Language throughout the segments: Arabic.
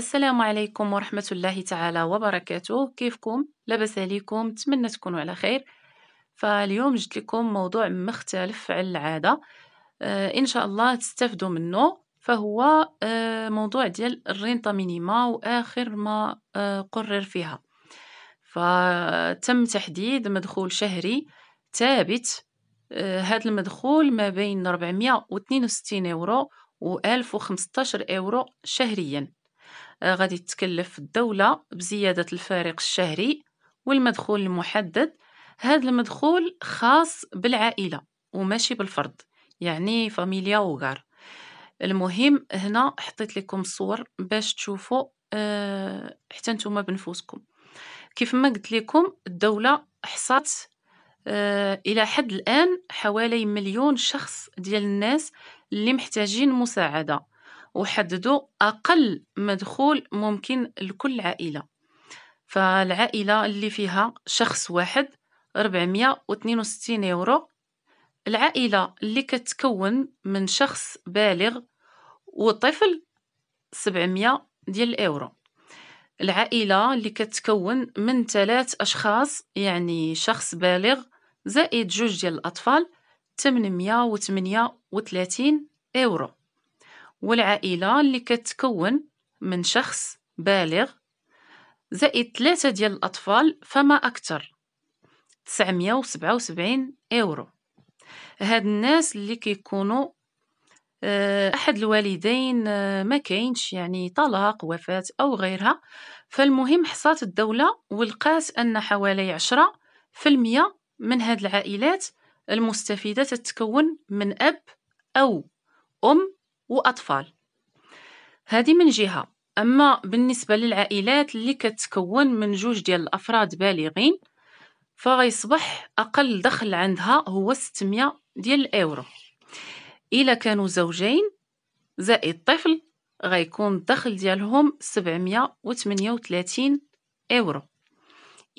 السلام عليكم ورحمة الله تعالى وبركاته كيفكم لاباس عليكم نتمنى تكونوا على خير فاليوم جبت لكم موضوع مختلف عن العادة آه إن شاء الله تستفدوا منه فهو آه موضوع ديال الرينتا مينيما وآخر ما آه قرر فيها فتم تحديد مدخول شهري ثابت آه، هذا المدخول ما بين 462 يورو و 1015 يورو شهريا آه، غادي تكلف الدولة بزيادة الفارق الشهري والمدخول المحدد هاد المدخول خاص بالعائلة وماشي بالفرد يعني فاميليا وغار المهم هنا حطيت لكم الصور باش تشوفوا أه حتى نتوما بنفوسكم كيف ما قلت لكم الدولة حصات أه الى حد الان حوالي مليون شخص ديال الناس اللي محتاجين مساعده وحددوا أقل مدخول ممكن لكل عائلة فالعائلة اللي فيها شخص واحد 462 يورو العائلة اللي كتكون من شخص بالغ وطفل 700 ديال الأورو العائلة اللي كتكون من ثلاث أشخاص يعني شخص بالغ زائد جوج ديال الأطفال 838 يورو والعائلة اللي كتكون من شخص بالغ زائد ثلاثة ديال الأطفال فما أكثر 977 أورو هاد الناس اللي كيكونوا آه، أحد الوالدين آه، ما كاينش يعني طلاق وفاة أو غيرها فالمهم حصات الدولة ولقات أن حوالي عشرة في المية من هاد العائلات المستفيدة تتكون من أب أو أم وأطفال هذه من جهة أما بالنسبة للعائلات اللي كتكون من جوج ديال الأفراد بالغين فغيصبح أقل دخل عندها هو 600 ديال الأورو إلا كانوا زوجين زائد طفل غيكون الدخل ديالهم 738 أورو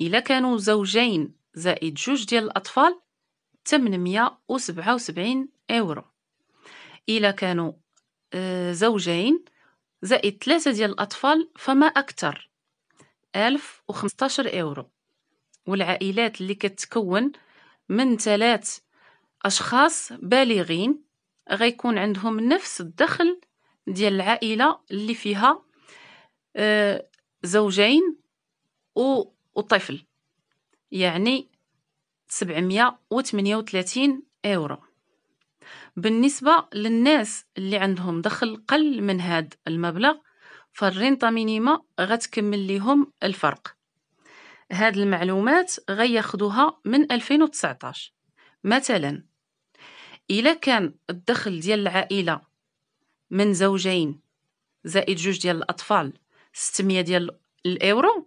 إلا كانوا زوجين زائد جوج ديال الأطفال 877 أورو إلا كانوا آه، زوجين زائد ثلاثة ديال الأطفال فما أكثر ألف وخمسطاشر إورو والعائلات اللي كتكون من ثلاث أشخاص بالغين غيكون عندهم نفس الدخل ديال العائلة اللي فيها آه، زوجين وطفل يعني سبعمية وثمانية وثلاثين إورو بالنسبة للناس اللي عندهم دخل قل من هاد المبلغ فالرينطة مينيما غتكمل ليهم الفرق هاد المعلومات غياخدوها من 2019 مثلا إلا كان الدخل ديال العائلة من زوجين زائد جوج ديال الأطفال 600 ديال الأورو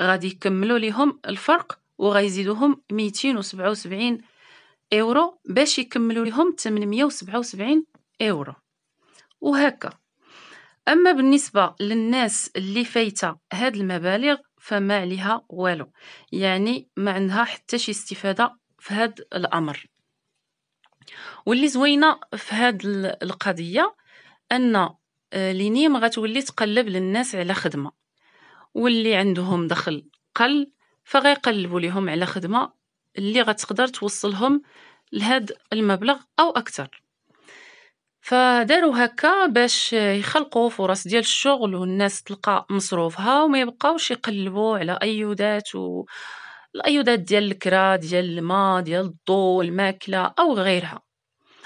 غادي يكملوا ليهم الفرق وغيزيدوهم 277 يورو باش يكملو لهم تمنمية وسبعة وسبعين يورو وهكا أما بالنسبة للناس اللي فايتة هاد المبالغ فما عليها والو يعني ما عندها حتى شي استفادة في هاد الأمر واللي زوينة في هاد القضية أن آه، لينيم غتولي تقلب للناس على خدمة واللي عندهم دخل قل فغيقلبوا ليهم على خدمة اللي غتقدر توصلهم لهاد المبلغ او اكثر فداروا هكا باش يخلقوا فرص ديال الشغل والناس تلقى مصروفها وما يبقاوش يقلبوا على ايودات و الايودات ديال الكرا ديال الماء ديال الضوء الماكله او غيرها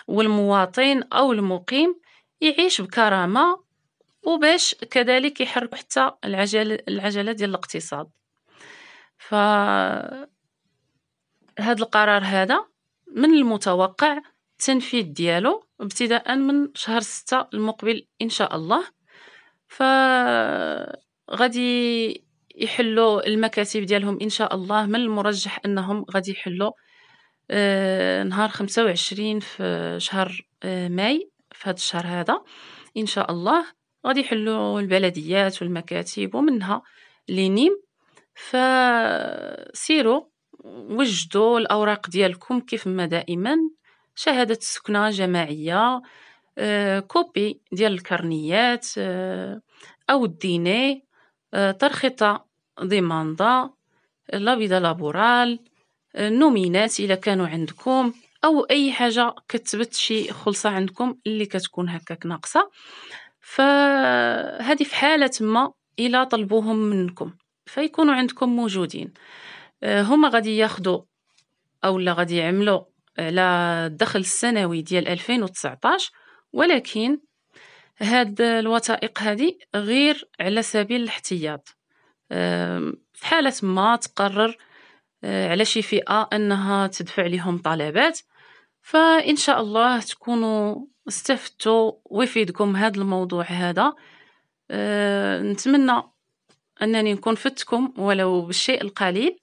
والمواطن او المقيم يعيش بكرامه وباش كذلك يحرك حتى العجله العجله ديال الاقتصاد ف هذا القرار هذا من المتوقع التنفيذ ديالو ابتداء من شهر ستة المقبل إن شاء الله فغادي يحلوا المكاتب ديالهم إن شاء الله من المرجح أنهم غادي يحلوا آه، نهار خمسة وعشرين في شهر آه، ماي في هذا الشهر هذا إن شاء الله غادي يحلوا البلديات والمكاتب ومنها لينيم فسيروا وجدوا الأوراق ديالكم كيف ما دائما شهادة السكنة جماعية آه، كوبي ديال الكرنيات آه، أو الديني آه، ترخيطة ديماندا لابيدا لابورال نومينات إلا كانوا عندكم أو أي حاجة كتبت شي خلصة عندكم اللي كتكون هكاك ناقصة فهذه في حالة ما إلا طلبوهم منكم فيكونوا عندكم موجودين آه، هما غادي ياخدو اولا غادي يعملوا آه، على الدخل السنوي ديال 2019 ولكن هاد الوثائق هادي غير على سبيل الاحتياط في حالة ما تقرر آه، على شي فئة أنها تدفع لهم طلبات فإن شاء الله تكونوا استفدتوا ويفيدكم هاد الموضوع هذا نتمنى أنني نكون فتكم ولو بالشيء القليل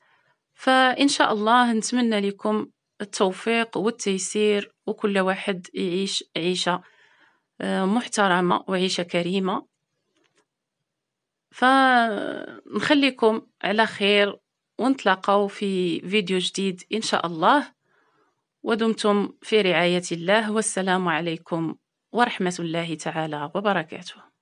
فإن شاء الله نتمنى لكم التوفيق والتيسير وكل واحد يعيش عيشة آه، محترمة وعيشة كريمة فنخليكم على خير ونتلاقاو في فيديو جديد إن شاء الله ودمتم في رعاية الله والسلام عليكم ورحمة الله تعالى وبركاته